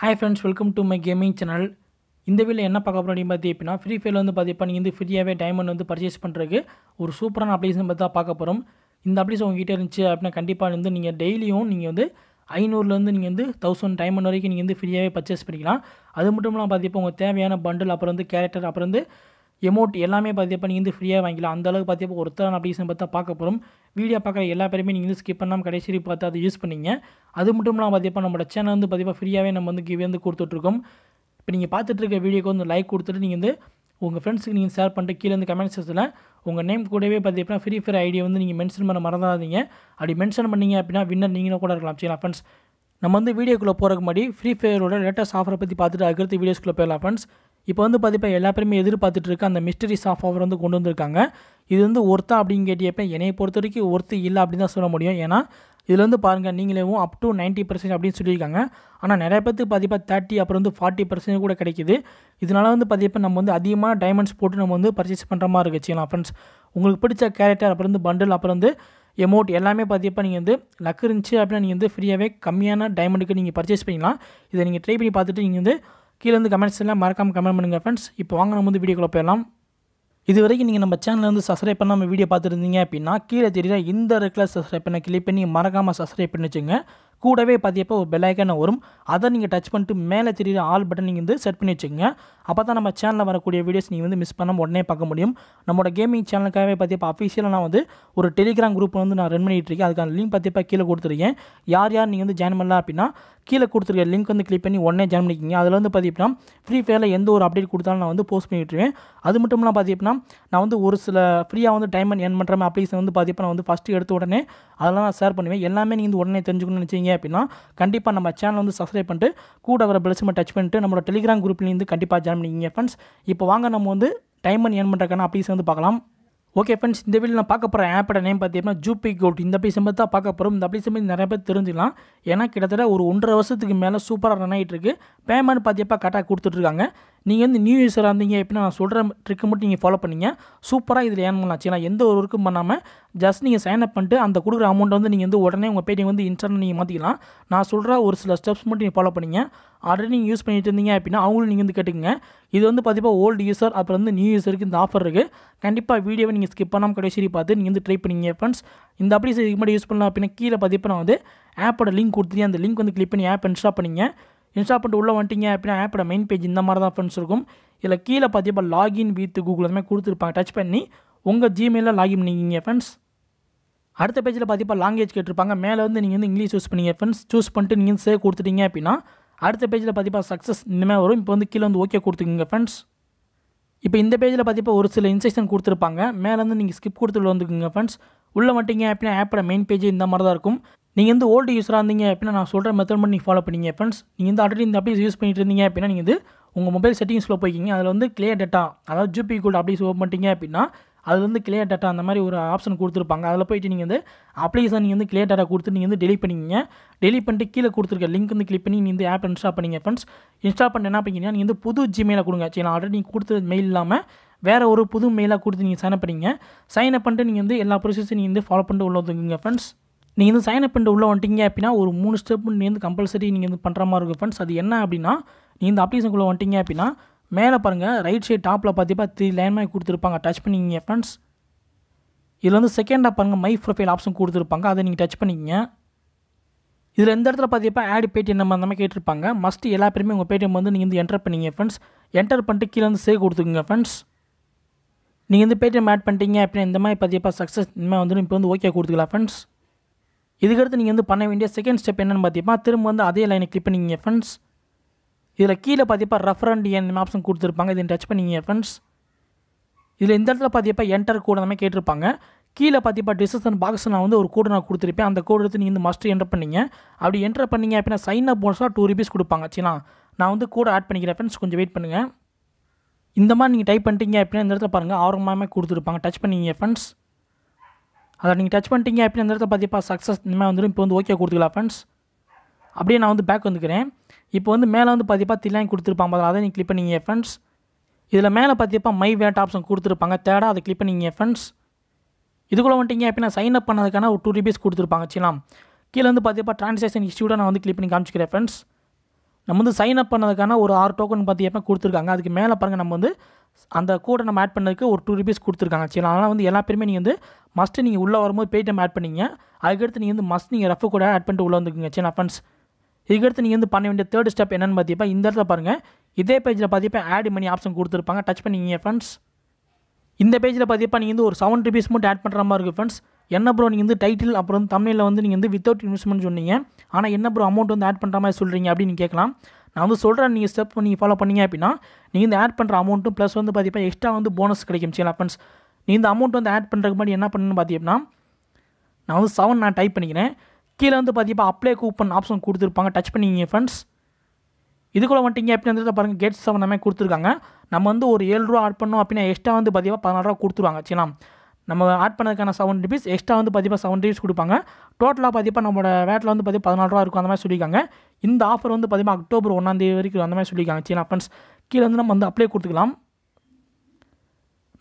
hi friends welcome to my gaming channel இந்த video என்ன பார்க்க போகிறோம் பார்த்தி அப்படின்னா ஃப்ரீ ஃபயர் வந்து பார்த்திப்பா நீங்கள் வந்து ஃப்ரீயாகவே டைமண்ட் வந்து பர்ச்சேஸ் பண்ணுறதுக்கு ஒரு சூப்பரான அப்ளிகேஷன் பற்றி தான் பார்க்க போகிறோம் இந்த அப்ளிகேஷன் உங்ககிட்ட இருந்துச்சு அப்படின்னா கண்டிப்பாக வந்து நீங்கள் டெய்லியும் நீங்கள் வந்து ஐநூறுலேருந்து நீங்கள் வந்து தௌசண்ட் டைமண்ட் வரைக்கும் நீங்கள் வந்து ஃப்ரீயாகவே பர்ச்சேஸ் பண்ணிக்கலாம் அது மட்டும் இல்லாமல் பார்த்திப்பா உங்கள் தேவையான பண்டில் அப்புறம் வந்து கேரக்டர் அப்புறம் வந்து எமோட் எல்லாமே பார்த்தீங்கப்போ நீங்கள் வந்து ஃப்ரீயாக வாங்கிக்கலாம் அந்தளவுக்கு பார்த்தீங்கப்போ ஒருத்தரான அப்ளிகேஷன் பார்த்தா பார்க்க போகிறோம் வீடியோ பார்க்குற எல்லா பேருமே நீங்கள் வந்து ஸ்கிப் பண்ணாமல் கடைசி பார்த்து அதை யூஸ் பண்ணிங்க அது மட்டும் இல்லாமல் பார்த்தீங்கப்போ நம்ம சேனல் வந்து பார்த்தீங்கப்பா ஃப்ரீயாகவே நம்ம வந்து கிவ் வந்து கொடுத்துட்ருக்கோம் இப்போ நீங்கள் பார்த்துட்டு இருக்க வீடியோக்கு வந்து லைக் கொடுத்துட்டு நீங்கள் வந்து உங்கள் ஃப்ரெண்ட்ஸுக்கு நீங்கள் ஷேர் பண்ணிட்டு கீழே வந்து கமெண்ட் செக்ஷனில் உங்கள் நேம் கூடவே பார்த்தீங்கன்னா ஃப்ரீ ஃபயர் ஐடியா வந்து நீங்கள் மென்ஷன் பண்ண மறந்துடாதீங்க அப்படி மென்ஷன் பண்ணிங்க அப்படின்னா வின்னர் நீங்களும் கூட இருக்கலாம் சரிங்களா ஃப்ரெண்ட்ஸ் நம்ம வந்து வீடியோக்குள்ளே போகிறக்கு முன்னாடி ஃப்ரீ ஃபயரோட லேட்டஸ்ட் ஆஃபரை பற்றி பார்த்துட்டு அடுத்த வீடியோஸ்க்குள்ளே போயிடலாம் ஃப்ரெண்ட்ஸ் இப்போ வந்து பார்த்திப்பா எல்லா பேருமே எதிர்பார்த்துட்டு இருக்க அந்த மிஸ்டரி ஆஃப் ஆஃபர் வந்து கொண்டு வந்திருக்காங்க இது வந்து ஒர்த்தா அப்படின்னு கேட்டியப்ப என்னை பொறுத்த வரைக்கும் ஒர்த்து இல்லை அப்படின்னு தான் சொல்ல முடியும் ஏன்னா இதில் வந்து பாருங்கள் நீங்களேவும் அப் டு நைன்ட்டி பர்சன்ட் அப்படின்னு சொல்லியிருக்காங்க ஆனால் நிறைய பேருக்கு பார்த்திப்பா தேர்ட்டி அப்புறம் வந்து ஃபார்ட்டி பர்சன்ட் கூட கிடைக்கிது இதனால் வந்து பார்த்திப்பா நம்ம வந்து அதிகமாக டைமண்ட்ஸ் போட்டு நம்ம வந்து பர்ச்சேஸ் பண்ணுற மாதிரி இருக்குச்சுங்களா ஃப்ரெண்ட்ஸ் உங்களுக்கு பிடிச்ச கேரக்டர் அப்புறம் வந்து பண்டில் அப்புறம் வந்து எமௌண்ட் எல்லாமே பார்த்திப்பா நீங்கள் வந்து லக் இருந்துச்சு அப்படின்னா நீங்கள் வந்து ஃப்ரீயாகவே கம்மியான டைமண்டுக்கு நீங்கள் பர்ச்சேஸ் பண்ணிக்கலாம் இதை நீங்கள் ட்ரை பண்ணி பார்த்துட்டு நீங்கள் வந்து கீழே கமெண்ட்ஸ் எல்லாம் மறக்காமல் கமெண்ட் பண்ணுங்கள் ஃப்ரெண்ட்ஸ் இப்போ வாங்க நம்ம வந்து வீடியோக்குள்ளே போயிடலாம் இது வரைக்கும் நீங்கள் நம்ம சேனலில் வந்து சப்ஸ்கிரைப் பண்ணாமல் வீடியோ பார்த்துருந்தீங்க அப்படின்னா கீழே தெரியல இந்த ரெக்கில் சப்ஸ்கிரைப் பண்ண கிளிக் பண்ணி மறக்காமல் சப்ஸ்கிரைப் பண்ணி வச்சுங்க கூடவே பார்த்தியப்போ ஒரு பெலைக்கன் வரும் அதை நீங்கள் டச் பண்ணிட்டு மேலே தெரியுற ஆல் பட்டன் நீங்கள் வந்து செட் பண்ணி வச்சுக்கோங்க அப்போ தான் நம்ம சேனலில் வரக்கூடிய வீடியோஸ் நீங்கள் வந்து மிஸ் பண்ணாமல் உடனே பார்க்க முடியும் நம்மளோட கேமிங் சேனலுக்காகவே பார்த்தியப்போ அஃபிஷியலாக நான் வந்து ஒரு டெலிகிராம் குரூப் வந்து நான் ரன் பண்ணிகிட்டு இருக்கேன் அதுக்கான லிங்க் பார்த்தியப்பா கீழே கொடுத்துருக்கேன் யார் யார் நீங்கள் வந்து ஜாயின் பண்ணலாம் அப்படின்னா கீழே கொடுத்துருக்க லிங்க் வந்து கிளிக் பண்ணி உடனே ஜாயின் பண்ணிக்கிங்க அதில் வந்து பார்த்தீங்கன்னா ஃப்ரீ ஃபயரில் எந்த ஒரு அப்டேட் கொடுத்தாலும் நான் வந்து போஸ்ட் பண்ணிட்டுருவேன் அது மட்டும் இல்லாமல் பார்த்தீங்கன்னா நான் வந்து ஒரு சில ஃப்ரீயாக வந்து டைம் அண்ட் ஏர்ன் பண்ணுற அப்ளிகேஷன் வந்து பார்த்தீங்கன்னா நான் வந்து ஃபஸ்ட்டு எடுத்த உடனே அதெல்லாம் நான் ஷேர் பண்ணுவேன் எல்லாமே நீங்கள் வந்து உடனே தெரிஞ்சுக்கணும்னு நினச்சிங்க இருந்தீங்க அப்படின்னா கண்டிப்பாக நம்ம சேனல் வந்து சப்ஸ்கிரைப் பண்ணிட்டு கூட வர பெல்ஸுமே டச் பண்ணிட்டு நம்மளோட டெலிகிராம் குரூப்லேருந்து கண்டிப்பாக ஜாயின் பண்ணிக்கிங்க ஃப்ரெண்ட்ஸ் இப்போ வாங்க நம்ம வந்து டைம் பண்ணி ஏன் பண்ணுறக்கான அப்ளீஸ் வந்து பார்க்கலாம் ஓகே ஃப்ரெண்ட்ஸ் இந்த வீடியோ நான் பார்க்க போகிற ஆப்போட நேம் பார்த்தீங்கன்னா ஜூபி கோட் இந்த அப்ளிகேஷன் பற்றி தான் பார்க்க போகிறோம் இந்த அப்ளிகேஷன் பற்றி நிறைய பேர் தெரிஞ்சுக்கலாம் ஏன்னா கிட்டத்தட்ட ஒரு ஒன்றரை வருஷத்துக்கு மேலே சூப்பராக ரன் ஆகிட்டு இருக்குது பேமெண்ட் பார்த்தியப்பா கரெக்டாக கொடுத்துட்ருக்காங்க நீங்கள் வந்து நியூ யூஸராக இருந்தீங்க எப்படின்னா நான் சொல்கிற ட்ரிக்கு மட்டும் நீங்கள் ஃபாலோ பண்ணிங்க சூப்பராக இதில் ஏன் பண்ணலாம் ஏன்னா எந்த ஒரு ஒர்க்கும் பண்ணாமல் ஜஸ்ட் நீங்கள் சைன் அப் பண்ணிட்டு அந்த கொடுக்குற அமௌண்ட் வந்து நீங்கள் வந்து உடனே உங்கள் பேடிஎம் வந்து இன்ஸ்டாக நீங்கள் மாற்றிக்கலாம் நான் சொல்கிற ஒரு சில ஸ்டெப்ஸ் மட்டும் நீங்கள் ஃபாலோ பண்ணிங்க ஆல்ரெடி நீங்கள் யூஸ் பண்ணிட்டு இருந்தீங்க அப்படின்னா அவங்களும் நீங்கள் வந்து கேட்டுக்கங்க இது வந்து பார்த்தீங்கன்னா ஓல்டு யூசர் அப்புறம் வந்து நியூ யூசருக்கு இந்த ஆஃபர் இருக்குது கண்டிப்பாக வீடியோவை நீங்கள் ஸ்கிப் பண்ணாமல் கடைசி பார்த்து நீங்கள் வந்து ட்ரை பண்ணிங்க ஃப்ரெண்ட்ஸ் இந்த அப்ளிகேஷன் இது மட்டும் யூஸ் பண்ணலாம் அப்படின்னா கீழே பார்த்தீங்கன்னா நான் வந்து ஆப்போட லிங்க் கொடுத்துருந்தேன் அந்த லிங்க் வந்து கிளிக் பண்ணி ஆப் இன்ஸ்டால் பண்ணிங்க இன்ஸ்டால் பண்ணிட்டு உள்ளே வந்துட்டீங்க அப்படின்னா ஆப்போட மெயின் பேஜ் இந்த மாதிரி தான் ஃப்ரெண்ட்ஸ் இருக்கும் இதில் கீழே பார்த்தீங்கன்னா லாகின் வித் கூகுள் அதுமாதிரி கொடுத்துருப்பாங்க டச் பண்ணி உங்கள் ஜிமெயிலில் லாகின் பண்ணிக்கிங்க ஃப்ரெண்ட்ஸ் அடுத்த பேஜில் பார்த்தீங்கன்னா லாங்குவேஜ் கேட்டிருப்பாங்க மேலே வந்து நீங்கள் வந்து இங்கிலீஷ் சூஸ் பண்ணிங்க ஃப்ரெண்ட்ஸ் சூஸ் பண்ணிட்டு நீங்கள் சேவ் கொடுத்துட்டீங்க அப்படின்னா அடுத்த பேஜில் பார்த்திப்பா சக்ஸஸ் இனிமேல் வரும் இப்போ வந்து கீழே வந்து ஓகே கொடுத்துக்குங்க ஃப்ரெண்ட்ஸ் இப்போ இந்த பேஜில் பார்த்திப்பா ஒரு சில இன்ஸ்ட்ரக்ஷன் கொடுத்துருப்பாங்க மேலேருந்து நீங்கள் ஸ்கிப் கொடுத்துட்டு வந்துக்குங்க ஃப்ரெண்ட்ஸ் உள்ளே மட்டிங்க அப்படின்னா ஆப்போட மெயின் பேஜ் இந்த மாதிரி தான் இருக்கும் நீங்கள் வந்து ஓல்டு யூஸராக இருந்தீங்க அப்படின்னா நான் சொல்கிற மெத்தட் பண்ணி ஃபாலோ பண்ணிங்க ஃப்ரெண்ட்ஸ் நீங்கள் வந்து ஆல்ரெடி இந்த அப்டேஸ் யூஸ் பண்ணிட்டு இருந்தீங்க அப்படின்னா நீங்கள் வந்து உங்கள் மொபைல் செட்டிங்ஸில் போய்க்கிங்க அதில் வந்து கிளியர் டேட்டா அதாவது ஜிபி கோல்டு அப்படி ஓப்பன் பண்ணிட்டீங்க அப்படின்னா அதில் வந்து கிளியர் டேட்டா அந்த மாதிரி ஒரு ஆப்ஷன் கொடுத்துருப்பாங்க அதில் போயிட்டு நீங்கள் வந்து அப்ளிகேஷன் நீங்கள் வந்து கிளியர் டேட்டா கொடுத்து நீங்கள் வந்து டெலிட் பண்ணிக்கிங்க டெலிட் பண்ணிட்டு கீழே கொடுத்துருக்க லிங்க் வந்து கிளிக் பண்ணி நீங்கள் வந்து ஆப் இன்ஸ்டால் பண்ணிங்க ஃப்ரெண்ட்ஸ் இன்ஸ்டால் பண்ண என்ன பண்ணிங்கன்னா நீங்கள் வந்து புது ஜிமெயிலை கொடுங்க சரி நான் ஆல்ரெடி நீங்கள் கொடுத்த மெயில் இல்லாமல் வேறு ஒரு புது மெயிலாக கொடுத்து நீங்கள் சைன் அப் பண்ணிங்க சைன் அப் பண்ணிட்டு நீங்கள் வந்து எல்லா ப்ரொசஸையும் நீங்கள் வந்து ஃபாலோ பண்ணிட்டு உள்ள வந்துங்க ஃப்ரெண்ட்ஸ் நீங்கள் வந்து சைன் அப் பண்ணிட்டு உள்ளே வந்துட்டீங்க அப்படின்னா ஒரு மூணு ஸ்டெப் நீங்கள் வந்து கம்பல்சரி நீங்கள் வந்து பண்ணுற மாதிரி இருக்கும் ஃப்ரெண்ட்ஸ் அது என்ன அப்படின்னா நீங்கள் இந்த அப்ளிகேஷனுக்குள்ளே வந்துட்டீங்க அப்படின்னா மேலே பாருங்கள் ரைட் சைடு டாப்பில் பார்த்தீப்பா த்ரீ லைன் மாதிரி கொடுத்துருப்பாங்க டச் பண்ணிக்கிங்க ஃப்ரெண்ட்ஸ் இதில் வந்து செகண்டாக பாருங்கள் மை ப்ரொஃபைல் ஆப்ஷன் கொடுத்துருப்பாங்க அதை நீங்கள் டச் பண்ணிக்கிங்க இதில் எந்த இடத்துல பார்த்தீப்பா ஆடு பேடிஎம் நம்பர் அந்த மாதிரி கேட்டிருப்பாங்க மஸ்ட் எல்லா பேருமே உங்கள் பேடிஎம் வந்து நீங்கள் வந்து என்டர் பண்ணிங்க ஃப்ரெண்ட்ஸ் என்டர் பண்ணிட்டு கீழே வந்து சேவ் கொடுத்துக்குங்க ஃப்ரெண்ட்ஸ் நீங்கள் வந்து பேடிஎம் ஆட் பண்ணிட்டீங்க அப்படின்னா இந்த மாதிரி பார்த்திப்பா சக்ஸஸ் இனிமேல் வந்து இப்போ வந்து ஓகே கொடுத்துக்கலாம் ஃப்ரெண்ட்ஸ் இதுக்கடுத்து நீங்கள் வந்து பண்ண வேண்டிய செகண்ட் ஸ்டெப் என்னென்னு பார்த்தீங்கன்னா திரும்ப வந்து அதே லைனை கிளிக் பண்ணிங்க ஃப்ரெண்ட்ஸ் இதில் கீழே பார்த்தீப்பா ரெஃபரண்ட் என் ஆப்ஷன் கொடுத்துருப்பாங்க இதை டச் பண்ணிங்க ஃப்ரெண்ட்ஸ் இதில் இந்த இடத்துல பார்த்தியப்பா என்டர் கூட நம்ம கேட்டிருப்பாங்க கீழே பார்த்தீப்பா டிசிஷன் பாக்ஸ் நான் வந்து ஒரு கோடு நான் கொடுத்துருப்பேன் அந்த கோடு எடுத்து நீங்கள் வந்து மஸ்ட் என்டர் பண்ணிங்க அப்படி என்டர் பண்ணிங்க அப்படின்னா சைன் அப் போனஸ்லாம் டூ ருபீஸ் கொடுப்பாங்க சரிங்களா நான் வந்து கூட ஆட் பண்ணிக்கிறேன் ஃப்ரெண்ட்ஸ் கொஞ்சம் வெயிட் பண்ணுங்கள் இந்த மாதிரி நீங்கள் டைப் பண்ணிட்டீங்க அப்படின்னா இந்த இடத்துல பாருங்கள் ஆரம்பமாகவே கொடுத்துருப்பாங்க டச் பண்ணிங்க ஃப்ரெண்ட்ஸ் அதை நீங்கள் டச் பண்ணிட்டீங்க அப்படின்னா இந்த இடத்துல பார்த்தீப்பா சக்ஸஸ் இந்த மாதிரி வந்துடும் இப்போ வந்து ஓகே கொடுத்துக்கலாம் ஃப்ரெண்ட்ஸ் அப்படியே நான் வந்து பேக் வந்துக்கிறேன் இப்போ வந்து மேலே வந்து பார்த்திப்பா தில்லாங்கி கொடுத்துருப்பாங்க பதில் அதை நீங்கள் கிளிக் பண்ணிங்க ஃப்ரெண்ட்ஸ் இதில் மேலே பார்த்திப்பா மை வேட் ஆப்ஷன் கொடுத்துருப்பாங்க தேடாக அதை கிளிக் பண்ணிங்க ஃப்ரெண்ட்ஸ் இதுக்குள்ளே வந்துட்டீங்க அப்படின்னா சைன் அப் பண்ணதுக்கான ஒரு டூ ருபீஸ் கொடுத்துருப்பாங்க சரிங்களா கீழே வந்து பார்த்திப்பா ட்ரான்சாக்ஷன் ஹிஸ்டியூட நான் வந்து கிளிக் பண்ணி காமிச்சிக்கிறேன் ஃப்ரெண்ட்ஸ் நம்ம வந்து சைன் அப் பண்ணதுக்கான ஒரு ஆறு டோக்கன் பார்த்திப்பா கொடுத்துருக்காங்க அதுக்கு மேலே பாருங்கள் நம்ம வந்து அந்த கூடை நம்ம ஆட் பண்ணதுக்கு ஒரு டூ ருபீஸ் கொடுத்துருக்காங்க சரி அதனால் வந்து எல்லா பேருமே நீங்கள் வந்து மஸ்ட்டு நீங்கள் உள்ளே வரும்போது நம்ம ஆட் பண்ணிங்க அதுக்கடுத்து நீங்கள் வந்து மஸ்ட் நீங்கள் ரஃப் கூட ஆட் பண்ணிட்டு உள்ளே வந்துக்குங்க சரி ஃப்ரெண்ட்ஸ் இதுக்கடுத்து நீங்கள் வந்து பண்ண வேண்டிய தேர்ட் ஸ்டெப் என்னென்னு பார்த்தீப்பா இந்த இடத்துல பாருங்கள் இதே பேஜில் பார்த்தீப்பா ஆட் மணி ஆப்ஷன் கொடுத்துருப்பாங்க டச் பண்ணிங்க ஃப்ரெண்ட்ஸ் இந்த பேஜில் பார்த்தீப்பா நீங்கள் வந்து ஒரு செவன் ருபீஸ் மட்டும் ஆட் பண்ணுற மாதிரி இருக்குது ஃப்ரெண்ட்ஸ் என்ன ப்ரோ நீங்கள் வந்து டைட்டில் அப்புறம் வந்து தமிழில் வந்து நீங்கள் வந்து வித்தவுட் இன்வெஸ்ட்மெண்ட் சொன்னீங்க ஆனால் என்ன ப்ரோ அமௌண்ட் வந்து ஆட் பண்ணுற மாதிரி சொல்கிறீங்க அப்படின்னு கேட்கலாம் நான் வந்து சொல்கிறேன் நீங்கள் ஸ்டெப் நீங்கள் ஃபாலோ பண்ணீங்க அப்படின்னா நீங்கள் வந்து ஆட் பண்ணுற அமௌண்ட்டும் ப்ளஸ் வந்து பார்த்தீங்கன்னா எக்ஸ்ட்ரா வந்து போனஸ் கிடைக்கும் சரிங்களா ஃப்ரெண்ட்ஸ் நீ இந்த அமௌண்ட் வந்து ஆட் பண்ணுறதுக்கு முன்னாடி என்ன பண்ணணும்னு பார்த்தீங்கன்னா நான் வந்து செவன் நான் டைப் பண்ணிக்கிறேன் கீழே வந்து பார்த்தீங்கன்னா அப்ளை கூப்பன் ஆப்ஷன் கொடுத்துருப்பாங்க டச் பண்ணிங்க ஃப்ரெண்ட்ஸ் இதுக்குள்ளே வந்துட்டீங்க அப்படின்றத பாருங்கள் கேட் செவன் கொடுத்துருக்காங்க நம்ம வந்து ஒரு ஏழு ரூபா ஆட் பண்ணோம் அப்படின்னா எக்ஸ்ட்ரா வந்து பார்த்தீங்கன்னா பதினாறு ரூபா கொடுத்துருவாங்க சரிங்களா நம்ம ஆட் பண்ணதுக்கான செவன் ருபீஸ் எக்ஸ்ட்ரா வந்து பார்த்தீங்கன்னா செவன் ருபீஸ் கொடுப்பாங்க டோட்டலாக பார்த்திப்பா நம்மளோட வேட்டில் வந்து பார்த்தீங்கன்னா பதினாறுவா ரூபா இருக்கும் அந்த மாதிரி சொல்லியிருக்காங்க இந்த ஆஃபர் வந்து பார்த்தீங்கன்னா அக்டோபர் ஒன்றாந்தேதி வரைக்கும் அந்த மாதிரி சொல்லியிருக்காங்க சீனா ஃப்ரெண்ட்ஸ் கீழே வந்து நம்ம வந்து அப்ளை கொடுத்துக்கலாம்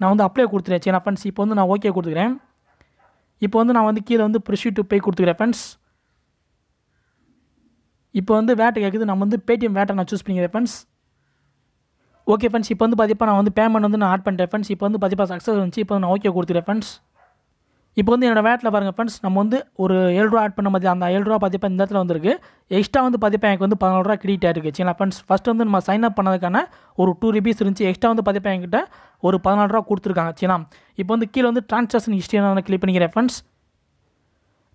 நான் வந்து அப்ளை கொடுத்துறேன் சீனா ஃப்ரெண்ட்ஸ் இப்போ வந்து நான் ஓகே கொடுத்துக்கிறேன் இப்போ வந்து நான் வந்து கீழே வந்து ப்ரிஷ்யூ டு பே கொடுத்துக்கிறேன் ஃப்ரெண்ட்ஸ் இப்போ வந்து வேட்டை கேட்குது நம்ம வந்து பேடிஎம் வேட்டை நான் சூஸ் பண்ணிக்கிறேன் ஃப்ரெண்ட்ஸ் ஓகே ஃப்ரெண்ட்ஸ் இப்போ வந்து பார்த்தீங்கன்னா நான் வந்து பேமெண்ட் வந்து நான் ஆட் பண்ணுறேன் ஃப்ரெண்ட்ஸ் இப்போ வந்து பார்த்தீங்கன்னா சக்ஸஸ் வந்துச்சு இப்போ நான் ஓகே கொடுத்துட்டேன் ஃப்ரெண்ட்ஸ் இப்போ வந்து என்னோடய வேட்டில் பாருங்கள் ஃப்ரெண்ட்ஸ் நம்ம வந்து ஒரு ஏழு ரூபா ஆட் பண்ண மாதிரி அந்த ஏழு ரூபா பார்த்திப்பா இந்த இடத்துல வந்துருக்கு எக்ஸ்ட்ரா வந்து பார்த்திப்பா எனக்கு வந்து பதினாலு ரூபா கிரெடிட் ஆகிருக்கு சரிங்களா ஃப்ரெண்ட்ஸ் ஃபஸ்ட் வந்து நம்ம சைன் அப் பண்ணதுக்கான ஒரு டூ ருபீஸ் இருந்துச்சு எக்ஸ்ட்ரா வந்து பார்த்திப்பா என்கிட்ட ஒரு பதினாலு ரூபா கொடுத்துருக்காங்க சரிங்களா இப்போ வந்து கீழே வந்து ட்ரான்ஸாக்ஷன் ஹிஸ்ட்ரி நான் கிளிக் பண்ணிக்கிறேன் ஃப்ரெண்ட்ஸ்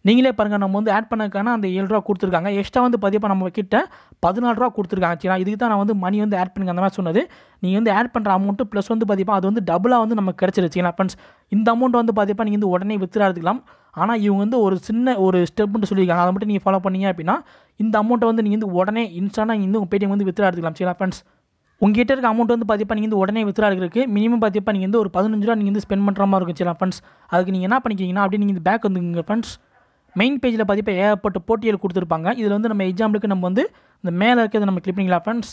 நீங்களே பாருங்கள் நம்ம வந்து ஆட் பண்ணக்கான அந்த ஏழு ரூபா கொடுத்துருக்காங்க எக்ஸ்ட்ரா வந்து பார்த்தீங்கன்னா நம்ம கிட்ட பதினாலு ரூபா கொடுத்துருக்காங்க சரி இதுக்கு தான் நான் வந்து மணி வந்து ஆட் பண்ணுங்க அந்த மாதிரி சொன்னது நீங்கள் வந்து ஆட் பண்ணுற அமௌண்ட்டு ப்ளஸ் வந்து பார்த்தீங்கன்னா அது வந்து டபுளாக வந்து நமக்கு கிடச்சிருச்சுங்களா ஃப்ரெண்ட்ஸ் இந்த அமௌண்ட் வந்து பார்த்தீங்கன்னா நீங்கள் வந்து உடனே வித்ரா எடுத்துக்கலாம் ஆனால் இவங்க வந்து ஒரு சின்ன ஒரு ஸ்டெப்னு சொல்லியிருக்காங்க அதை மட்டும் நீங்கள் ஃபாலோ பண்ணீங்க அப்படின்னா இந்த அமௌண்ட்டை வந்து நீங்கள் வந்து உடனே இன்ஸ்டானாக நீங்கள் வந்து பேடிஎம் வந்து வித்ரா எடுத்துக்கலாம் சரிங்களா ஃப்ரெண்ட்ஸ் உங்ககிட்ட இருக்க அமௌண்ட் வந்து பார்த்தீங்கன்னா நீங்கள் வந்து உடனே வித்ரா எடுக்கிறதுக்கு மினிமம் பார்த்தீங்கன்னா நீங்கள் வந்து ஒரு பதினஞ்சு ரூபா நீங்கள் வந்து ஸ்பெண்ட் பண்ணுற மாதிரி இருக்கும் சரிங்களா ஃப்ரெண்ட்ஸ் அதுக்கு நீங்கள் என்ன பண்ணிக்கிறீங்கன்னா அப்படி நீங்கள் பேக் வந்துங்க ஃப்ரெண்ட்ஸ் மெயின் பேஜில் பார்த்தீங்கன்னா ஏகப்பட்ட போட்டிகள் கொடுத்துருப்பாங்க இதில் வந்து நம்ம எக்ஸாம்பிளுக்கு நம்ம வந்து இந்த மேலே இருக்கிறத நம்ம கிளிப்பிங்களா ஃப்ரெண்ட்ஸ்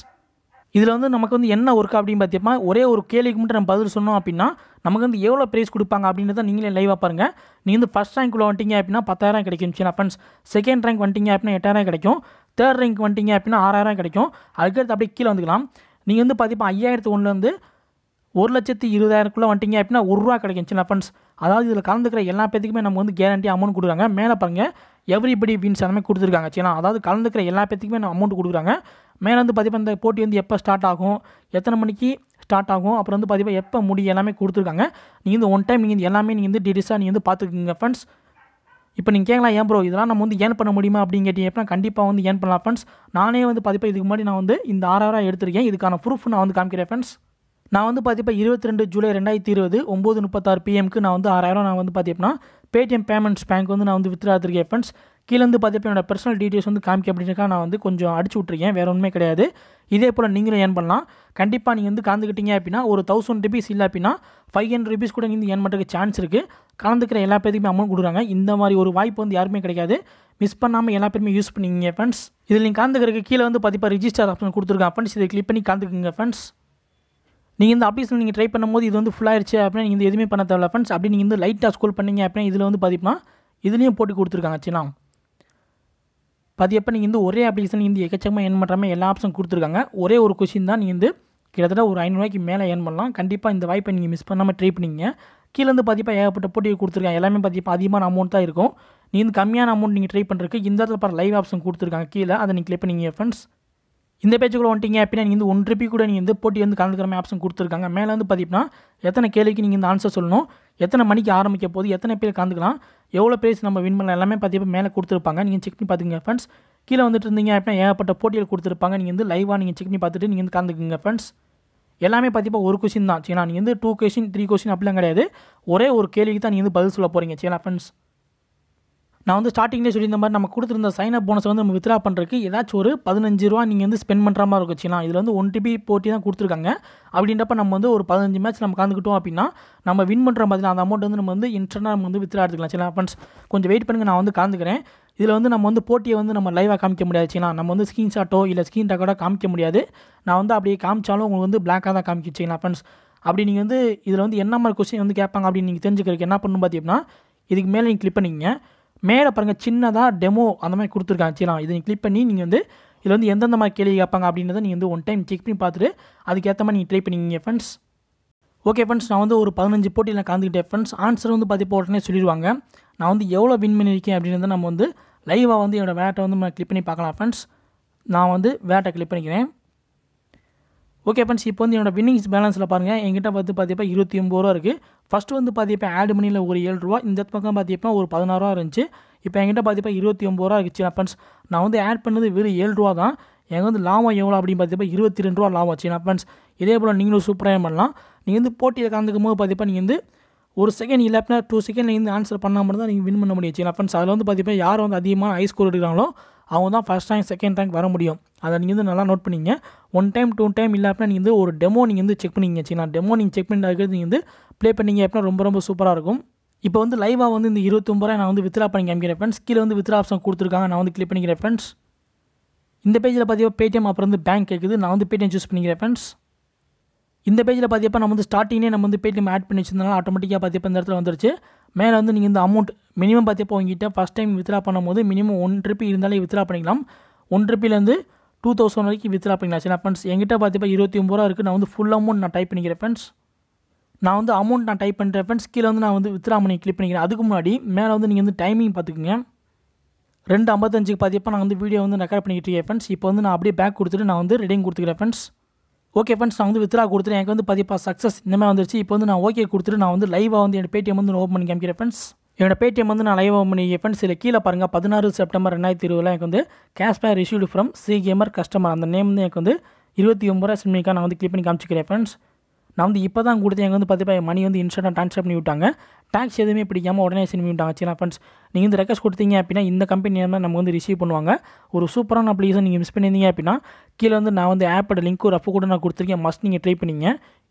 இதில் வந்து நமக்கு வந்து என்ன ஒர்க் அப்படின்னு பார்த்தீங்கன்னா ஒரே ஒரு கேள்விக்கு மட்டும் நம்ம பதில் சொன்னோம் அப்படின்னா நமக்கு வந்து எவ்வளோ ப்ரைஸ் கொடுப்பாங்க அப்படின்றத நீங்களே லைவாக பாருங்கள் நீங்கள் வந்து ஃபஸ்ட் ரேங்க்குள்ளே வந்துட்டீங்க அப்படின்னா பத்தாயிரம் கிடைக்கும் சின்ன ஃப்ரெண்ட்ஸ் செகண்ட் ரேங்க் வந்துட்டீங்க அப்படின்னா எட்டாயிரம் கிடைக்கும் தேர்ட் ரேங்க் வந்துட்டீங்க அப்படின்னா ஆறாயிரம் கிடைக்கும் அதுக்கடுத்து அப்படியே கீழே வந்துக்கலாம் நீங்கள் வந்து பார்த்திப்பா ஐயாயிரத்து ஒன்றுலேருந்து ஒரு லட்சத்து இருபதாயிரக்குள்ளே வந்துட்டிங்க அப்படின்னா ஒரு ரூபா கிடைக்கும் சின்ன ஃபண்ட்ஸ் அதாவது இதில் கலந்துக்கிற எல்லா பேத்துக்குமே நம்ம வந்து கேரண்டி அமௌண்ட் கொடுக்குறாங்க மேலே பாருங்கள் எவ்ரிபடி வின்ஸ் எல்லாமே கொடுத்துருக்காங்க சரிங்களா அதாவது கலந்துக்கிற எல்லா பேத்துக்குமே நம்ம அமௌண்ட் கொடுக்குறாங்க மேலே வந்து பதிவு இந்த போட்டி வந்து எப்போ ஸ்டார்ட் ஆகும் எத்தனை மணிக்கு ஸ்டார்ட் ஆகும் அப்புறம் வந்து பதிவாக எப்போ முடியும் எல்லாமே கொடுத்துருக்காங்க நீங்கள் வந்து ஒன் டைம் நீங்கள் எல்லாமே நீங்கள் வந்து டீட்டெயில்ஸாக நீங்கள் வந்து பார்த்துக்குங்க ஃப்ரெண்ட்ஸ் இப்போ நீங்கள் கேட்கலாம் ஏன் ப்ரோ இதெல்லாம் நம்ம வந்து ஏன் பண்ண முடியுமா அப்படின்னு கேட்டீங்க கண்டிப்பாக வந்து ஏன் பண்ணலாம் ஃப்ரெண்ட்ஸ் நானே வந்து பதிப்பாக இதுக்கு முன்னாடி நான் வந்து இந்த ஆறாயிரம் எடுத்திருக்கேன் இதுக்கான ப்ரூஃப் நான் வந்து காமிக்கிறேன் ஃப்ரெண்ட்ஸ் நான் வந்து பார்த்தீங்கன்னா இருபத்தி ரெண்டு ஜூலை ரெண்டாயிரத்தி இருபது ஒம்பது முப்பத்தாறு பிஎம்க்கு நான் வந்து ஆறாயிரம் நான் வந்து பார்த்தீங்கன்னா பேடிஎம் பேமெண்ட்ஸ் பேங்க் வந்து நான் வந்து வித்ரா எடுத்திருக்கேன் ஃப்ரெண்ட்ஸ் கீழே வந்து பார்த்தீங்கன்னா என்னோட பர்சனல் டீட்டெயில்ஸ் வந்து காமிக்க அப்படின்னாக்கா நான் வந்து கொஞ்சம் அடிச்சு விட்ருக்கேன் வேறு ஒன்றுமே கிடையாது இதே போல் நீங்களும் ஏன் பண்ணலாம் கண்டிப்பாக நீங்கள் வந்து கலந்துக்கிட்டீங்க அப்படின்னா ஒரு தௌசண்ட் ருபீஸ் இல்லை அப்படின்னா ஃபைவ் ஹண்ட்ரட் ருபீஸ் கூட நீங்கள் ஏன் பண்ணுறதுக்கு சான்ஸ் இருக்குது கலந்துக்கிற எல்லா பேருக்குமே அமௌண்ட் கொடுக்குறாங்க இந்த மாதிரி ஒரு வாய்ப்பு வந்து யாருமே கிடையாது மிஸ் பண்ணாமல் எல்லா பேருமே யூஸ் பண்ணிக்கிங்க ஃப்ரெண்ட்ஸ் இதில் நீங்கள் கலந்துக்கிறதுக்கு கீழே வந்து பார்த்தீங்கன்னா ரிஜிஸ்டர் ஆப்ஷன் கொடுத்துருக்கேன் ஃப்ரெண்ட்ஸ் இதை கிளிக் பண்ணி கலந்துக்குங்க ஃப்ரெண்ட்ஸ் நீங்கள் இந்த அப்ளிகேஷன் நீங்கள் ட்ரை பண்ணும்போது இது வந்து ஃபுல்லாகிடுச்சு அப்படின்னா நீங்கள் எதுவுமே பண்ண தேவையில்ல ஃப்ரெண்ட்ஸ் அப்படி நீங்கள் வந்து லைட்டாக ஸ்கூல் பண்ணிங்க அப்படின்னா இதில் வந்து பார்த்தீங்கன்னா இதுலேயும் போட்டு கொடுத்துருக்காங்க சரிங்களா பதியப்போ நீங்கள் வந்து ஒரே அப்ளிகேஷன் இந்த எக்கச்சக்கமாக ஏர்ன் பண்ணுற மாதிரி எல்லா ஆப்ஷன் கொடுத்துருக்காங்க ஒரே ஒரு கொஷின் தான் நீங்கள் வந்து கிட்டத்தட்ட ஒரு ஐநூறுவாய்க்கு மேலே ஏர்ன் பண்ணலாம் கண்டிப்பாக இந்த வாய்ப்பை நீங்கள் மிஸ் பண்ணாமல் ட்ரை பண்ணிங்க கீழேருந்து பதிப்பாக ஏகப்பட்ட போட்டி கொடுத்துருக்காங்க எல்லாமே பார்த்தீங்கன்னா அதிகமான அமௌண்ட் தான் இருக்கும் நீங்கள் வந்து கம்மியான அமௌண்ட் நீங்கள் ட்ரை பண்ணுறதுக்கு இந்த இடத்துல பாரு லைவ் ஆப்ஷன் கொடுத்துருக்காங்க கீழே அதை நீங்கள் கிளிப் பண்ணிங்க ஃப்ரெண்ட்ஸ் இந்த பேஜுக்குள்ளே வந்துட்டீங்க அப்படின்னா நீங்கள் வந்து ஒன் கூட நீங்கள் வந்து போட்டி வந்து கலந்துக்கிற மாதிரி ஆப்ஷன் கொடுத்துருக்காங்க மேலே வந்து பார்த்தீங்கன்னா எத்தனை கேள்விக்கு நீங்கள் இந்த ஆன்சர் சொல்லணும் எத்தனை மணிக்கு ஆரம்பிக்க போது எத்தனை பேர் கலந்துக்கலாம் எவ்வளோ பிரைஸ் நம்ம வின் பண்ணலாம் எல்லாமே பார்த்தீங்கன்னா மேலே கொடுத்துருப்பாங்க நீங்கள் செக் பண்ணி பார்த்துங்க ஃப்ரெண்ட்ஸ் கீழே வந்துட்டு இருந்தீங்க அப்படின்னா ஏகப்பட்ட போட்டிகள் கொடுத்துருப்பாங்க நீங்கள் வந்து லைவாக நீங்கள் செக் பண்ணி பார்த்துட்டு நீங்கள் வந்து கலந்துக்குங்க ஃப்ரெண்ட்ஸ் எல்லாமே பார்த்தீங்கன்னா ஒரு கொஷின் தான் சரிங்களா நீங்கள் வந்து டூ கொஷின் த்ரீ கொஷின் அப்படிலாம் கிடையாது ஒரே ஒரு கேள்விக்கு தான் நீங்கள் வந்து பதில் சொல்ல போகிறீங்க சரிங்களா ஃப்ரெண்ட்ஸ் நான் வந்து ஸ்டார்டிங்லேயே சொல்லியிருந்த மாதிரி நம்ம கொடுத்துருந்த சைன் அப் போனஸை வந்து நம்ம வித்ரா பண்ணுறதுக்கு ஏதாச்சும் ஒரு பதினஞ்சு ரூபா நீங்கள் வந்து ஸ்பெண்ட் பண்ணுற மாதிரி இருக்கும் இதில் வந்து ஒன் டிபி போட்டி தான் கொடுத்துருக்காங்க அப்படின்றப்ப நம்ம வந்து ஒரு பதினஞ்சு மேட்ச் நம்ம கலந்துக்கிட்டோம் அப்படின்னா நம்ம வின் பண்ணுற மாதிரி அந்த அமௌண்ட் வந்து நம்ம வந்து இன்ஸ்டன்ட்டாக நம்ம வந்து வித்ரா எடுத்துக்கலாம் சரி ஃப்ரெண்ட்ஸ் கொஞ்சம் வெயிட் பண்ணுங்க நான் வந்து கலந்துக்கிறேன் இதில் வந்து நம்ம வந்து போட்டியை வந்து நம்ம லைவாக காமிக்க முடியாது சரிங்களா நம்ம வந்து ஸ்க்ரீன்ஷாட்டோ இல்லை ஸ்க்ரீன் ரெக்கார்டோ காமிக்க முடியாது நான் வந்து அப்படியே காமிச்சாலும் உங்களுக்கு வந்து பிளாக்காக தான் காமிக்கிச்சுங்களா ஃப்ரெண்ட்ஸ் அப்படி நீங்கள் வந்து இதில் வந்து என்ன மாதிரி கொஸ்டின் வந்து கேட்பாங்க அப்படின்னு நீங்கள் தெரிஞ்சுக்கிறதுக்கு என்ன பண்ணணும் பார்த்தீங்கன்னா இதுக்கு மேலே நீங்கள் கிளிக் பண்ணிங்க மேலே பாருங்கள் சின்னதாக டெமோ அந்த மாதிரி கொடுத்துருக்காங்க சரிங்களா இதை நீங்கள் கிளிக் பண்ணி நீங்கள் வந்து இதில் வந்து எந்தெந்த மாதிரி கேள்வி கேட்பாங்க அப்படின்றத நீங்கள் வந்து ஒன் டைம் செக் பண்ணி பார்த்துட்டு அதுக்கேற்ற மாதிரி நீங்கள் ட்ரை பண்ணிங்க ஃப்ரெண்ட்ஸ் ஓகே ஃப்ரெண்ட்ஸ் நான் வந்து ஒரு பதினஞ்சு போட்டியில் கலந்துக்கிட்டேன் ஃப்ரெண்ட்ஸ் ஆன்சர் வந்து பார்த்து போட்டனே சொல்லிடுவாங்க நான் வந்து எவ்வளோ வின் பண்ணியிருக்கேன் அப்படின்றத நம்ம வந்து லைவாக வந்து என்னோடய வேட்டை வந்து நம்ம கிளிக் பண்ணி பார்க்கலாம் ஃப்ரெண்ட்ஸ் நான் வந்து வேட்டை கிளிக் பண்ணிக்கிறேன் ஓகே ஃப்ரெண்ட்ஸ் இப்போ வந்து என்னோட வின்னிங்ஸ் பேலன்ஸில் பாருங்கள் என்கிட்ட வந்து பார்த்தீங்கன்னா இருபத்தி ஒம்பது ரூபா இருக்குது ஃபஸ்ட்டு வந்து பார்த்தீங்கன்னா ஆட் மணியில் ஒரு ஏழு ரூபா இந்த பக்கம் பார்த்தீங்கன்னா ஒரு பதினாறுரூவா இருந்துச்சு இப்போ என்கிட்ட பார்த்தீங்கன்னா இருபத்தி ஒம்பது ரூபா நான் ஃப்ரெண்ட்ஸ் நான் வந்து ஆட் பண்ணது வெறும் ஏழு ரூபா தான் எங்கள் வந்து லாபம் எவ்வளோ அப்படின்னு பார்த்தீங்கன்னா இருபத்தி ரெண்டு ரூபா லாபம் ஆச்சு ஃப்ரெண்ட்ஸ் இதே போல் நீங்களும் சூப்பராக பண்ணலாம் நீங்கள் வந்து போட்டியில் கலந்துக்கும் போது பார்த்தீங்கன்னா நீங்கள் வந்து ஒரு செகண்ட் அப்படின்னா டூ செகண்ட் நீங்கள் ஆன்சர் பண்ணாமல் தான் நீங்கள் வின் பண்ண முடியும் ஃப்ரெண்ட்ஸ் அதில் வந்து பார்த்தீங்கன்னா யார் வந்து அதிகமான ஹை ஸ்கோர் எடுக்கிறாங்களோ அவங்க தான் ஃபஸ்ட் ரேங்க் செகண்ட் ரேங்க் வர முடியும் அதை நீங்கள் வந்து நல்லா நோட் பண்ணிங்க ஒன் டைம் டூ டைம் இல்லை அப்படின்னா நீங்கள் வந்து ஒரு டெமோ நீங்கள் வந்து செக் பண்ணிங்க சரி நான் டெமோ நீங்கள் செக் பண்ணி நீங்கள் வந்து ப்ளே பண்ணிங்க அப்படின்னா ரொம்ப ரொம்ப சூப்பராக இருக்கும் இப்போ வந்து லைவாக வந்து இந்த ரூபாய் நான் வந்து வித்ரா பண்ணி காமிக்கிறேன் ஃப்ரெண்ட்ஸ் கீழே வந்து வித்ரா ஆப்ஷன் கொடுத்துருக்காங்க நான் வந்து கிளிக் பண்ணிக்கிறேன் ஃப்ரெண்ட்ஸ் இந்த பேஜில் பார்த்தீங்கன்னா பேடிஎம் அப்புறம் வந்து பேங்க் கேட்குது நான் வந்து பேடிஎம் சூஸ் பண்ணிக்கிறேன் ஃப்ரெண்ட்ஸ் இந்த பேஜில் பார்த்தியப்போ நம்ம வந்து ஸ்டார்டிங்கே நம்ம வந்து பேடிஎம் ஆட் பண்ணி வச்சிருந்தனால ஆட்டோமேட்டிக்காக பார்த்தியப்போ இந்த இடத்துல வந்துருச்சு மேலே வந்து நீங்கள் இந்த அமௌண்ட் மினிமம் பார்த்தியப்போ உங்ககிட்ட ஃபஸ்ட் டைம் வித்ரா பண்ணும்போது மினிமம் ஒன் ட்ரிப்பி இருந்தாலே வித்ரா பண்ணிக்கலாம் ஒன் ட்ரிப்பிலேருந்து டூ தௌசண்ட் வரைக்கும் வித்ரா பண்ணிக்கலாம் சரி ஃப்ரெண்ட்ஸ் எங்கிட்ட பார்த்தியப்போ இருபத்தி ஒம்பது ரூபா இருக்குது நான் வந்து ஃபுல் அமௌண்ட் நான் டைப் பண்ணிக்கிறேன் ஃப்ரெண்ட்ஸ் நான் வந்து அமௌண்ட் நான் டைப் பண்ணுறேன் ஃப்ரெண்ட்ஸ் கீழே வந்து நான் வந்து வித்ரா பண்ணி கிளிக் பண்ணிக்கிறேன் அதுக்கு முன்னாடி மேலே வந்து நீங்கள் வந்து டைமிங் பார்த்துக்குங்க ரெண்டு ஐம்பத்தஞ்சுக்கு பார்த்தியப்போ நான் வந்து வீடியோ வந்து ரெக்கார்ட் பண்ணிக்கிட்டு இருக்கேன் ஃப்ரெண்ட்ஸ் இப்போ வந்து நான் அப்படியே பேக் கொடுத்துட்டு நான் வந்து ரெடியும் கொடுத்துக்கிறேன் ஃப்ரெண்ட்ஸ் ஓகே ஃப்ரெண்ட்ஸ் நான் வந்து வித்ரா கொடுத்துட்டு எனக்கு வந்து பதிப்பாக சக்ஸஸ் இந்த மாதிரி வந்துருச்சு இப்போ வந்து நான் ஓகே கொடுத்துட்டு நான் வந்து லைவாக வந்து என்னோட பேடிஎம் வந்து ஓப்பன் பண்ணி காமிக்கிறேன் ஃப்ரெண்ட்ஸ் என்னோட பேடிஎம் வந்து நான் லைவ் பண்ணி ஃப்ரெண்ட்ஸ் இல்லை கீழே பாருங்கள் பதினாறு செப்டம்பர் ரெண்டாயிரத்தி இருபதுல எனக்கு வந்து cashback receive from C gamer customer அந்த நேம் வந்து எனக்கு வந்து இருபத்தி ஒம்பது ரூபா சிம்மிக்காக நான் வந்து கிளிக் பண்ணி காமிச்சிக்கிறேன் ஃப்ரெண்ட்ஸ் நான் வந்து இப்போ தான் கொடுத்து எனக்கு வந்து பார்த்திப்பா மணி வந்து இன்ஸ்டன்ட்டாக ட்ரான்ஸ்ஃபர் பண்ணி விட்டாங்க டேக்ஸ் எதுவுமே பிடிக்காமல் உடனே சென்ட் பண்ணிவிட்டாங்க சீனா ஃப்ரெண்ட்ஸ் நீங்கள் வந்து ரெக்வஸ்ட் கொடுத்தீங்க அப்படின்னா இந்த கம்பெனி நேரம் நம்ம வந்து ரிசீவ் பண்ணுவாங்க ஒரு சூப்பரான அப்ளிகேஷன் நீங்கள் மிஸ் பண்ணியிருந்தீங்க அப்படின்னா கீழே வந்து நான் வந்து ஆப்போட ஒரு அப்போ கூட நான் கொடுத்துருக்கேன் மஸ்ட் நீங்கள் ட்ரை பண்ணிங்க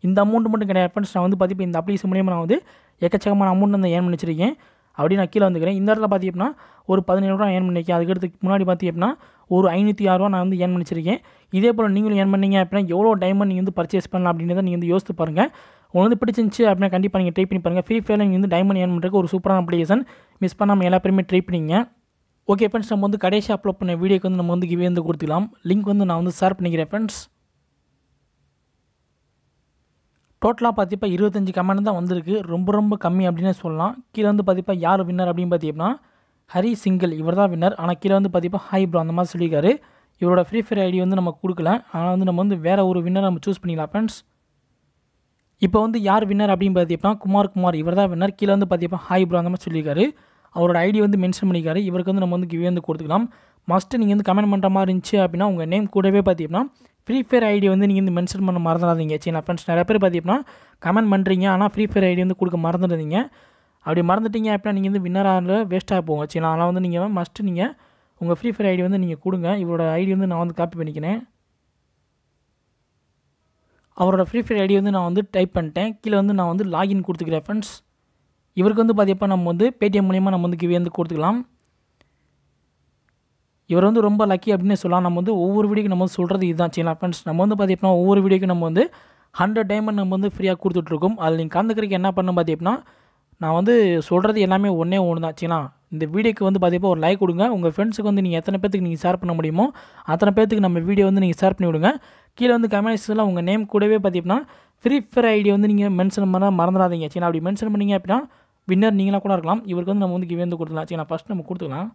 இந்த அமௌண்ட் மட்டும் கிடையாது ஃப்ரெண்ட்ஸ் நான் வந்து பார்த்து இந்த அப்ளிகேஷன் மூலியமாக நான் வந்து எக்கச்சக்கமான அமௌண்ட் வந்து ஏன் பண்ணிச்சிருக்கேன் அப்படி நான் கீழே வந்துக்கிறேன் இந்த இடத்துல அப்படின்னா ஒரு பதினேழு ரூபா ஏன் பண்ணிக்கேன் அதுக்கடுத்து முன்னாடி பார்த்தீங்கன்னா ஒரு ஐநூற்றி ஆறுரூவா நான் வந்து ஏர்ன் பண்ணிச்சிருக்கேன் இதே போல் நீங்களும் ஏர்ன் பண்ணீங்க அப்படின்னா எவ்வளோ டைமண்ட் நீங்கள் வந்து பர்ச்சேஸ் பண்ணலாம் அப்படின்றத நீங்கள் வந்து யோசித்து பாருங்கள் உங்களுக்கு வந்து பிடிச்சிருந்துச்சு அப்படின்னா கண்டிப்பாக நீங்கள் ட்ரை பண்ணி பாருங்கள் ஃப்ரீ ஃபயர் வந்து டைமண்ட் ஏன் பண்ணுறதுக்கு ஒரு சூப்பரான அப்ளிகேஷன் மிஸ் பண்ணாமல் எல்லா பேருமே ட்ரை பண்ணிங்க ஓகே ஃப்ரெண்ட்ஸ் நம்ம வந்து கடைசி அப்லோட் பண்ண வீடியோக்கு வந்து நம்ம வந்து கிவே வந்து கொடுத்துக்கலாம் லிங்க் வந்து நான் வந்து ஷேர் பண்ணிக்கிறேன் ஃப்ரெண்ட்ஸ் டோட்டலாக பார்த்திப்பா இருபத்தஞ்சி கமெண்ட் தான் வந்திருக்கு ரொம்ப ரொம்ப கம்மி அப்படின்னு சொல்லலாம் கீழே வந்து பார்த்திப்பா யார் வின்னர் அப்படின்னு பார்த்தீங்கன்னா ஹரி சிங்கிள் இவர் தான் வின்னர் ஆனால் கீழே வந்து பார்த்திப்பா ஹை ப்ரோ அந்த மாதிரி சொல்லியிருக்காரு இவரோட ஃப்ரீ ஃபயர் ஐடி வந்து நம்ம கொடுக்கல ஆனால் வந்து நம்ம வந்து வேறு ஒரு வின்னர் நம்ம சூஸ் பண்ணிக்கலாம் ஃப்ரெண்ட்ஸ் இப்போ வந்து யார் வின்னர் அப்படின்னு பார்த்தீங்கன்னா குமார் குமார் இவர் தான் வின்னர் கீழே வந்து பார்த்தீங்கன்னா ஹாய் ப்ரோ அந்த மாதிரி சொல்லியிருக்காரு அவரோட ஐடி வந்து மென்ஷன் பண்ணிக்காரு இவருக்கு வந்து நம்ம வந்து கிவே வந்து கொடுத்துக்கலாம் மஸ்ட்டு நீங்கள் வந்து கமெண்ட் பண்ணுற மாதிரி இருந்துச்சு அப்படின்னா உங்கள் நேம் கூடவே பார்த்தீங்கன்னா ஃப்ரீ ஃபயர் ஐடி வந்து நீங்கள் வந்து மென்ஷன் பண்ண மறந்துடாதீங்க சரி ஃப்ரெண்ட்ஸ் நிறைய பேர் பார்த்தீங்கன்னா கமெண்ட் பண்ணுறீங்க ஆனால் ஃப்ரீ ஃபயர் ஐடி வந்து கொடுக்க மறந்துடுறீங்க அப்படி மறந்துட்டீங்க அப்படின்னா நீங்கள் வந்து வின்னர் ஆனால் வேஸ்ட்டாக போங்க சரி அதனால் வந்து நீங்கள் மஸ்ட்டு நீங்கள் உங்கள் ஃப்ரீ ஃபயர் ஐடி வந்து நீங்கள் கொடுங்க இவரோட ஐடி வந்து நான் வந்து காப்பி பண்ணிக்கிறேன் அவரோட ஃப்ரீ ஃபயர் ஐடி வந்து நான் வந்து டைப் பண்ணிட்டேன் கீழே வந்து நான் வந்து லாகின் கொடுத்துக்கிறேன் ஃப்ரெண்ட்ஸ் இவருக்கு வந்து பார்த்தியப்போ நம்ம வந்து பேடிஎம் மூலியமாக நம்ம வந்து கிவே வந்து கொடுத்துக்கலாம் இவர் வந்து ரொம்ப லக்கி அப்படின்னு சொல்லலாம் நம்ம வந்து ஒவ்வொரு வீடியோக்கு நம்ம வந்து சொல்கிறது இதுதான் சரிங்களா ஃப்ரெண்ட்ஸ் நம்ம வந்து பார்த்திங்கன்னா ஒவ்வொரு வீடியோக்கு நம்ம வந்து ஹண்ட்ரட் டைமண்ட் நம்ம வந்து ஃப்ரீயாக கொடுத்துட்ருக்கோம் அதில் நீங்கள் கலந்துக்கிறதுக்கு என்ன பண்ண பார்த்தீங்கன்னா நான் வந்து சொல்கிறது எல்லாமே ஒன்றே ஒன்று தான் சரிங்களா இந்த வீடியோக்கு வந்து பார்த்தீங்கன்னா ஒரு லைக் கொடுங்க உங்கள் ஃப்ரெண்ட்ஸுக்கு வந்து நீங்கள் எத்தனை பேத்துக்கு நீங்கள் ஷேர் பண்ண முடியுமோ அத்தனை பேத்துக்கு நம்ம வீடியோ வந்து நீங்கள் ஷேர் பண்ணி விடுங்க கீழே வந்து கமெண்ட்ஸில் உங்கள் நேம் கூடவே பார்த்தீங்கன்னா ஃப்ரீ ஃபயர் ஐடி வந்து நீங்கள் மென்ஷன் பண்ணால் மறந்துடாதீங்க சரி அப்படி மென்ஷன் பண்ணிங்க அப்படின்னா வின்னர் நீங்களாக கூட இருக்கலாம் இவருக்கு வந்து நம்ம வந்து கிவே வந்து கொடுத்துலாம் சரி நான் ஃபஸ்ட் நம்ம கொடுத்துக்கலாம்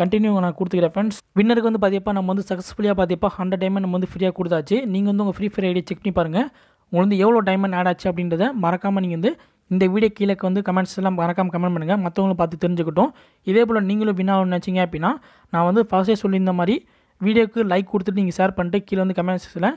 கண்டினியூ நான் கொடுத்துக்கிறேன் ஃப்ரெண்ட்ஸ் வின்னருக்கு வந்து பார்த்தீப்பா நம்ம வந்து சக்ஸஸ்ஃபுல்லாக பார்த்தியப்பா ஹண்ட்ரட் டைமண்ட் நம்ம வந்து ஃப்ரீயாக கொடுத்தாச்சு நீங்கள் வந்து உங்கள் ஃப்ரீ ஃபயர் ஐடியை செக் பண்ணி பாருங்கள் உங்களுக்கு வந்து எவ்வளோ டைமண்ட் ஆட் ஆச்சு அப்படின்றத மறக்காமல் நீங்கள் வந்து இந்த வீடியோ கீழே வந்து கமெண்ட்ஸ் எல்லாம் மறக்காமல் கமெண்ட் பண்ணுங்கள் மற்றவங்களும் பார்த்து தெரிஞ்சுக்கிட்டோம் இதே போல் நீங்களும் வினாவும் நினச்சிங்க அப்படின்னா நான் வந்து ஃபர்ஸ்டே சொல்லியிருந்த மாதிரி வீடியோக்கு லைக் கொடுத்துட்டு நீங்கள் ஷேர் பண்ணிட்டு கீழே வந்து கமெண்ட்ஸில்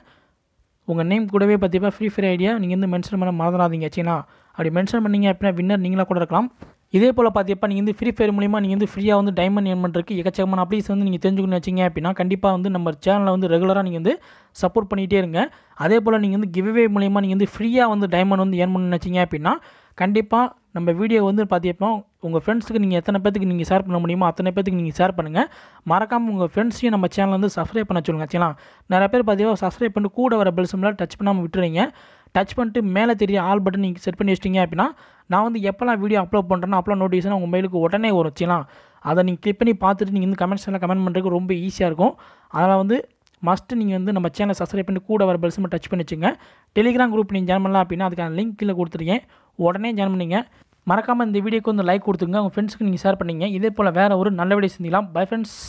உங்கள் நேம் கூடவே பார்த்தீங்கன்னா ஃப்ரீ ஃபயர் ஐடியா நீங்கள் வந்து மென்ஷன் பண்ண மறந்துடாதீங்க சீனா அப்படி மென்ஷன் பண்ணிங்க அப்படின்னா வின்னர் நீங்களாக கூட இருக்கலாம் இதே போல் பார்த்தீங்கன்னா நீங்கள் வந்து ஃப்ரீ ஃபயர் மூலிமா நீங்கள் வந்து ஃப்ரீயாக வந்து டைமண்ட் ஏன் பண்ணுறதுக்கு எக்கச்சக்கமான அப்டேட்ஸ் வந்து நீங்கள் தெரிஞ்சுக்கணும் வச்சிங்க அப்படின்னா கண்டிப்பாக வந்து நம்ம சேனலை வந்து ரெகுலராக நீங்கள் வந்து சப்போர்ட் பண்ணிகிட்டே இருங்க அதே போல் நீங்கள் வந்து கிவ்வே மூலிமா நீங்கள் வந்து ஃப்ரீயாக வந்து டைமண்ட் வந்து ஏன் பண்ணணும்னு வச்சிங்க அப்படின்னா கண்டிப்பாக நம்ம வீடியோ வந்து பார்த்தியப்போ உங்கள் ஃப்ரெண்ட்ஸுக்கு நீங்கள் எத்தனை பேத்துக்கு நீங்கள் ஷேர் பண்ண முடியுமோ அத்தனை பேத்துக்கு நீங்கள் ஷேர் பண்ணுங்கள் மறக்காமல் உங்கள் ஃப்ரெண்ட்ஸையும் நம்ம சேனல் வந்து சப்ஸ்கிரைப் பண்ண சொல்லுங்கள் சரிங்களா நிறைய பேர் பார்த்தியோ சப்ஸ்கிரைப் பண்ணி கூட வர பெல்சம்லாம் டச் பண்ணாமல் விட்டுறீங்க டச் பண்ணிட்டு மேலே தெரிய ஆல் பட்டன் நீங்கள் செட் பண்ணி வச்சிட்டிங்க அப்படின்னா நான் வந்து எப்போல்லாம் வீடியோ அப்லோட் பண்ணுறேன்னா அப்லோட் நோட்டிஃபிகேஷன் உங்கள் மெயிலுக்கு உடனே வரும் சரிங்களா அதை நீங்கள் கிளிக் பண்ணி பார்த்துட்டு நீங்கள் வந்து கமெண்ட்ஸில் கமெண்ட் பண்ணுறதுக்கு ரொம்ப ஈஸியாக இருக்கும் அதனால் வந்து மஸ்ட்டு நீங்கள் வந்து நம்ம சேனலை சப்ஸ்கிரைப் பண்ணி கூட வர பெல்சமாக டச் பண்ணி வச்சுங்க டெலிகிராம் குரூப் நீங்கள் ஜாயின் பண்ணலாம் அப்படின்னா அதுக்கான லிங்க் கீழே கொடுத்துருக்கேன் உடனே ஜாயின் பண்ணிங்க மறக்காமல் இந்த வீடியோக்கு வந்து லைக் கொடுத்துங்க உங்கள் ஃப்ரெண்ட்ஸுக்கு நீங்கள் ஷேர் பண்ணிங்க இதே போல் வேறு ஒரு நல்ல வீடியோ செஞ்சிக்கலாம் பை ஃப்ரெண்ட்ஸ்